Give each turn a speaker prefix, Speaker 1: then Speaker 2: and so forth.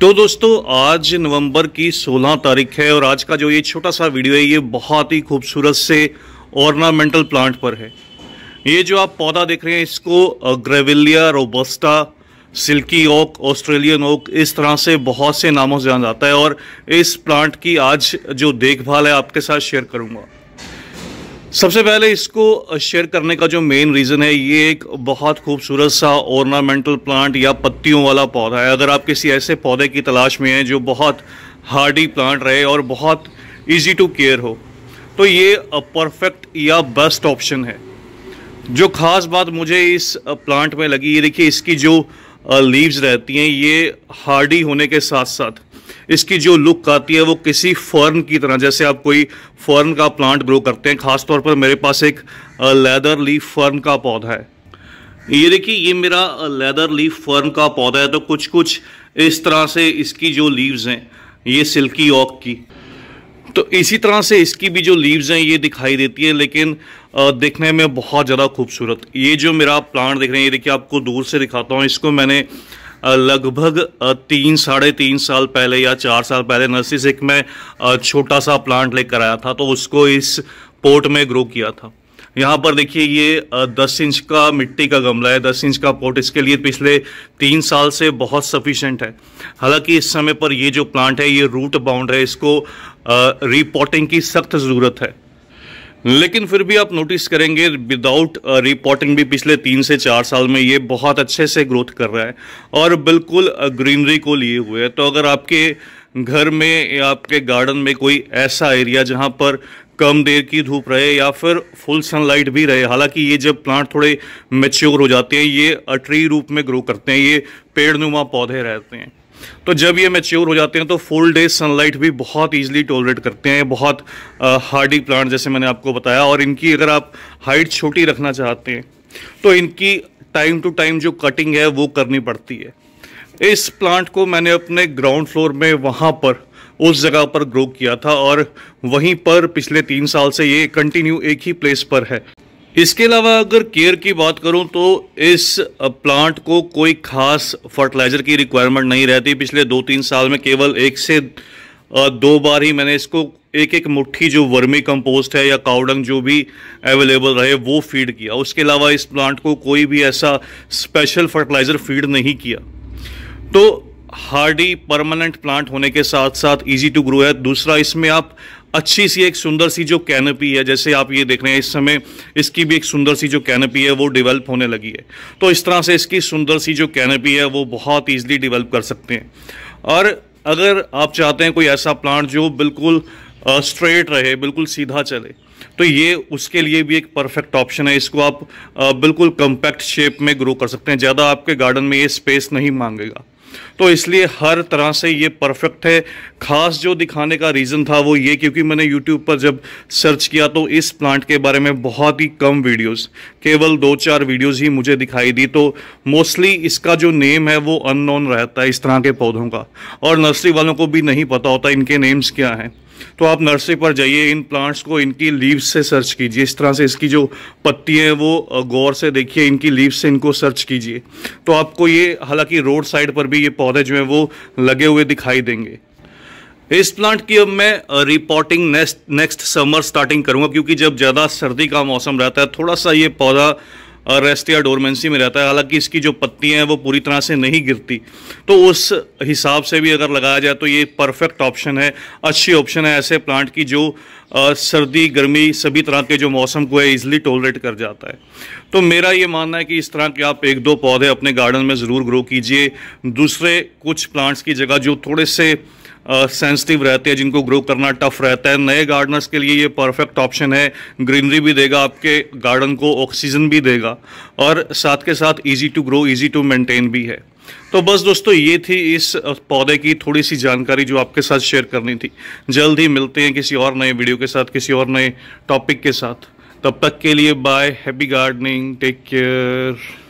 Speaker 1: तो दोस्तों आज नवंबर की 16 तारीख है और आज का जो ये छोटा सा वीडियो है ये बहुत ही खूबसूरत से ऑर्नामेंटल प्लांट पर है ये जो आप पौधा देख रहे हैं इसको Grevillea robusta silky oak Australian oak इस तरह से बहुत से नामों से जाना जाता है और इस प्लांट की आज जो देखभाल है आपके साथ शेयर करूँगा सबसे पहले इसको शेयर करने का जो मेन रीज़न है ये एक बहुत खूबसूरत सा ऑर्नामेंटल प्लांट या पत्तियों वाला पौधा है अगर आप किसी ऐसे पौधे की तलाश में हैं जो बहुत हार्डी प्लांट रहे और बहुत इजी टू केयर हो तो ये परफेक्ट या बेस्ट ऑप्शन है जो ख़ास बात मुझे इस प्लांट में लगी ये देखिए इसकी जो लीव्स रहती हैं ये हार्डी होने के साथ साथ इसकी जो लुक आती है वो किसी फर्न की तरह जैसे आप कोई फर्न का प्लांट ग्रो करते हैं खासतौर पर मेरे पास एक लेदर लीफ फर्न का पौधा है ये देखिए ये मेरा लेदर लीफ फर्न का पौधा है तो कुछ कुछ इस तरह से इसकी जो लीव्स हैं ये सिल्की ऑक की तो इसी तरह से इसकी भी जो लीव्स हैं ये दिखाई देती है लेकिन देखने में बहुत ज़्यादा खूबसूरत ये जो मेरा प्लांट देख रहे हैं ये देखिए आपको दूर से दिखाता हूँ इसको मैंने लगभग तीन साढ़े तीन साल पहले या चार साल पहले नर्सिस एक में छोटा सा प्लांट लेकर आया था तो उसको इस पोर्ट में ग्रो किया था यहाँ पर देखिए ये दस इंच का मिट्टी का गमला है दस इंच का पोर्ट इसके लिए पिछले तीन साल से बहुत सफिशेंट है हालांकि इस समय पर ये जो प्लांट है ये रूट बाउंड है इसको रिपोर्टिंग की सख्त ज़रूरत है लेकिन फिर भी आप नोटिस करेंगे विदाउट रिपोर्टिंग uh, भी पिछले तीन से चार साल में ये बहुत अच्छे से ग्रोथ कर रहा है और बिल्कुल ग्रीनरी uh, को लिए हुए है तो अगर आपके घर में या आपके गार्डन में कोई ऐसा एरिया जहाँ पर कम देर की धूप रहे या फिर फुल सनलाइट भी रहे हालांकि ये जब प्लांट थोड़े मेच्योर हो जाते हैं ये अट्री रूप में ग्रो करते हैं ये पेड़ नुमा पौधे रहते हैं तो जब ये मेच्योर हो जाते हैं तो फुल डे सनलाइट भी बहुत ईजिली टॉलरेट करते हैं बहुत हार्डी प्लांट जैसे मैंने आपको बताया और इनकी अगर आप हाइट छोटी रखना चाहते हैं तो इनकी टाइम टू टाइम जो कटिंग है वो करनी पड़ती है इस प्लांट को मैंने अपने ग्राउंड फ्लोर में वहाँ पर उस जगह पर ग्रो किया था और वहीं पर पिछले तीन साल से ये कंटिन्यू एक ही प्लेस पर है इसके अलावा अगर केयर की बात करूं तो इस प्लांट को कोई खास फर्टिलाइज़र की रिक्वायरमेंट नहीं रहती पिछले दो तीन साल में केवल एक से दो बार ही मैंने इसको एक एक मुट्ठी जो वर्मी कंपोस्ट है या काउडंग जो भी अवेलेबल रहे वो फीड किया उसके अलावा इस प्लांट को कोई भी ऐसा स्पेशल फर्टिलाइज़र फीड नहीं किया तो हार्डी परमानेंट प्लांट होने के साथ साथ इजी टू ग्रो है दूसरा इसमें आप अच्छी सी एक सुंदर सी जो कैनपी है जैसे आप ये देख रहे हैं इस समय इसकी भी एक सुंदर सी जो कैनपी है वो डेवलप होने लगी है तो इस तरह से इसकी सुंदर सी जो कैनपी है वो बहुत ईजिली डिवेल्प कर सकते हैं और अगर आप चाहते हैं कोई ऐसा प्लांट जो बिल्कुल स्ट्रेट रहे बिल्कुल सीधा चले तो ये उसके लिए भी एक परफेक्ट ऑप्शन है इसको आप बिल्कुल कम्पैक्ट शेप में ग्रो कर सकते हैं ज़्यादा आपके गार्डन में ये स्पेस नहीं मांगेगा तो इसलिए हर तरह से ये परफेक्ट है ख़ास जो दिखाने का रीज़न था वो ये क्योंकि मैंने यूट्यूब पर जब सर्च किया तो इस प्लांट के बारे में बहुत ही कम वीडियोस केवल दो चार वीडियोस ही मुझे दिखाई दी तो मोस्टली इसका जो नेम है वो अननोन रहता है इस तरह के पौधों का और नर्सरी वालों को भी नहीं पता होता इनके नेम्स क्या हैं तो आप नर्सरी पर जाइए इन प्लांट्स को इनकी लीव्स से सर्च कीजिए इस तरह से इसकी जो पत्ती है वो गौर से देखिए इनकी लीव्स से इनको सर्च कीजिए तो आपको ये हालांकि रोड साइड पर भी ये पौधे जो हैं वो लगे हुए दिखाई देंगे इस प्लांट की अब मैं repotting next next summer starting करूंगा क्योंकि जब ज़्यादा सर्दी का मौसम रहता है थोड़ा सा ये पौधा रेस्ट या डोरमेंसी में रहता है हालांकि इसकी जो पत्तियाँ हैं वो पूरी तरह से नहीं गिरती तो उस हिसाब से भी अगर लगाया जाए तो ये परफेक्ट ऑप्शन है अच्छी ऑप्शन है ऐसे प्लांट की जो सर्दी गर्मी सभी तरह के जो मौसम को है ईजिली टोलरेट कर जाता है तो मेरा ये मानना है कि इस तरह के आप एक दो पौधे अपने गार्डन में ज़रूर ग्रो कीजिए दूसरे कुछ प्लांट्स की जगह जो थोड़े से सेंसिटिव रहते हैं जिनको ग्रो करना टफ रहता है नए गार्डनर्स के लिए ये परफेक्ट ऑप्शन है ग्रीनरी भी देगा आपके गार्डन को ऑक्सीजन भी देगा और साथ के साथ easy to grow easy to maintain भी है तो बस दोस्तों ये थी इस पौधे की थोड़ी सी जानकारी जो आपके साथ शेयर करनी थी जल्द ही मिलते हैं किसी और नए वीडियो के साथ किसी और नए टॉपिक के साथ तब तक के लिए bye happy gardening take care